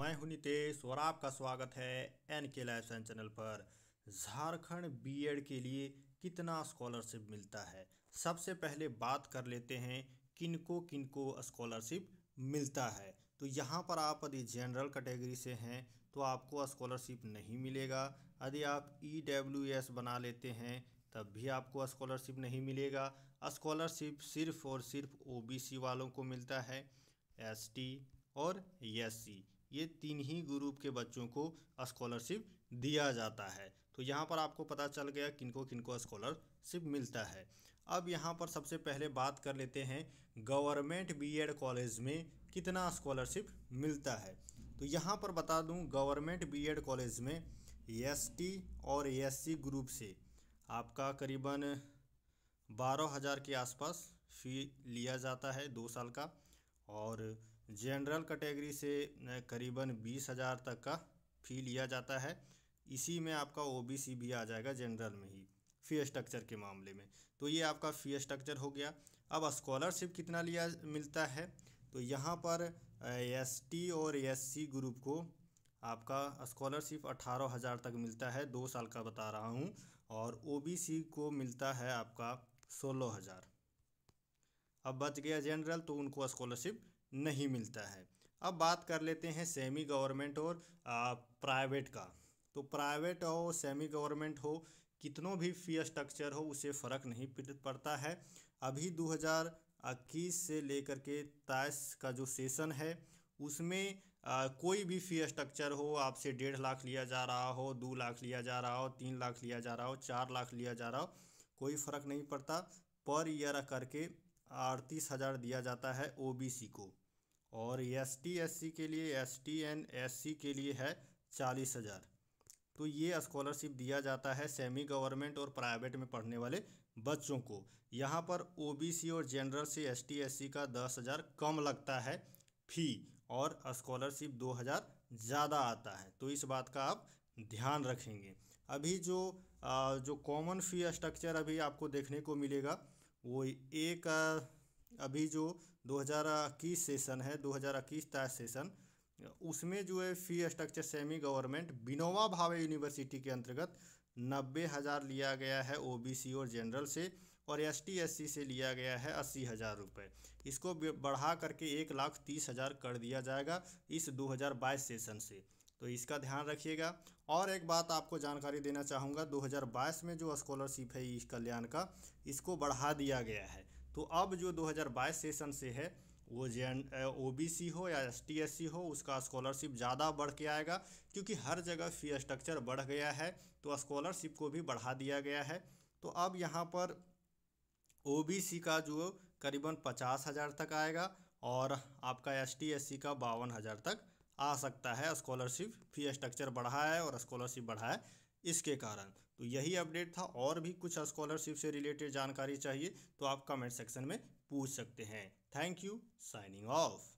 मैं हूं नितेश और आपका स्वागत है एन के लाइफ चैनल पर झारखंड बीएड के लिए कितना स्कॉलरशिप मिलता है सबसे पहले बात कर लेते हैं किनको किनको स्कॉलरशिप मिलता है तो यहाँ पर आप यदि जनरल कैटेगरी से हैं तो आपको स्कॉलरशिप नहीं मिलेगा यदि आप ई डब्ल्यू एस बना लेते हैं तब भी आपको स्कॉलरशिप नहीं मिलेगा स्कॉलरशिप सिर्फ और सिर्फ ओ वालों को मिलता है एस और एससी ये तीन ही ग्रुप के बच्चों को स्कॉलरशिप दिया जाता है तो यहाँ पर आपको पता चल गया किनको किनको स्कॉलरशिप मिलता है अब यहाँ पर सबसे पहले बात कर लेते हैं गवर्नमेंट बीएड कॉलेज में कितना स्कॉलरशिप मिलता है तो यहाँ पर बता दूँ गवर्नमेंट बीएड कॉलेज में टी और सी ग्रुप से आपका करीबन बारह हज़ार के आसपास फ़ी लिया जाता है दो साल का और जनरल कैटेगरी से करीबन बीस हज़ार तक का फ़ी लिया जाता है इसी में आपका ओबीसी भी आ जाएगा जनरल में ही फ़ी स्ट्रक्चर के मामले में तो ये आपका फ़ी स्ट्रक्चर हो गया अब स्कॉलरशिप कितना लिया मिलता है तो यहाँ पर एसटी और एससी ग्रुप को आपका स्कॉलरशिप अठारह हज़ार तक मिलता है दो साल का बता रहा हूँ और ओबीसी को मिलता है आपका सोलह हज़ार अब बच गया जनरल तो उनको स्कॉलरशिप नहीं मिलता है अब बात कर लेते हैं सेमी गवर्नमेंट और प्राइवेट का तो प्राइवेट हो सेमी गवर्नमेंट हो कितनों भी फी स्ट्रक्चर हो उसे फ़र्क नहीं पड़ता है अभी 2021 से लेकर के तेईस का जो सेशन है उसमें आ, कोई भी फी स्ट्रक्चर हो आपसे डेढ़ लाख लिया जा रहा हो दो लाख लिया जा रहा हो तीन लाख लिया जा रहा हो चार लाख लिया जा रहा हो कोई फ़र्क नहीं पड़ता पर ईयर करके अड़तीस हज़ार दिया जाता है ओबीसी को और एस टी एस सी के लिए S T N S C के लिए है चालीस हज़ार तो ये स्कॉलरशिप दिया जाता है सेमी गवर्नमेंट और प्राइवेट में पढ़ने वाले बच्चों को यहाँ पर ओबीसी और जनरल से एस टी एस सी का दस हज़ार कम लगता है फी और स्कॉलरशिप दो हज़ार ज़्यादा आता है तो इस बात का आप ध्यान रखेंगे अभी जो आ, जो कॉमन फी स्ट्रक्चर अभी आपको देखने को मिलेगा वो एक अभी जो 2021 सेशन है 2021 ताज सेशन उसमें जो है फी स्ट्रक्चर सेमी गवर्नमेंट बिनोवा भावे यूनिवर्सिटी के अंतर्गत नब्बे हज़ार लिया गया है ओबीसी और जनरल से और एस टी से लिया गया है अस्सी हज़ार रुपये इसको बढ़ा करके एक लाख तीस हज़ार कर दिया जाएगा इस 2022 सेशन से तो इसका ध्यान रखिएगा और एक बात आपको जानकारी देना चाहूँगा 2022 में जो स्कॉलरशिप है इस कल्याण का इसको बढ़ा दिया गया है तो अब जो 2022 सेशन से है वो जे ओबीसी ओ बी सी हो या एस टी एस सी हो उसका स्कॉलरशिप ज़्यादा बढ़ के आएगा क्योंकि हर जगह फी स्ट्रक्चर बढ़ गया है तो स्कॉलरशिप को भी बढ़ा दिया गया है तो अब यहाँ पर ओ बी सी का जो करीबन पचास हज़ार तक आएगा और आपका एस टी एस सी का बावन हज़ार तक आ सकता है स्कॉलरशिप फी स्ट्रक्चर बढ़ा है और स्कॉलरशिप बढ़ा है इसके कारण तो यही अपडेट था और भी कुछ स्कॉलरशिप से रिलेटेड जानकारी चाहिए तो आप कमेंट सेक्शन में पूछ सकते हैं थैंक यू साइनिंग ऑफ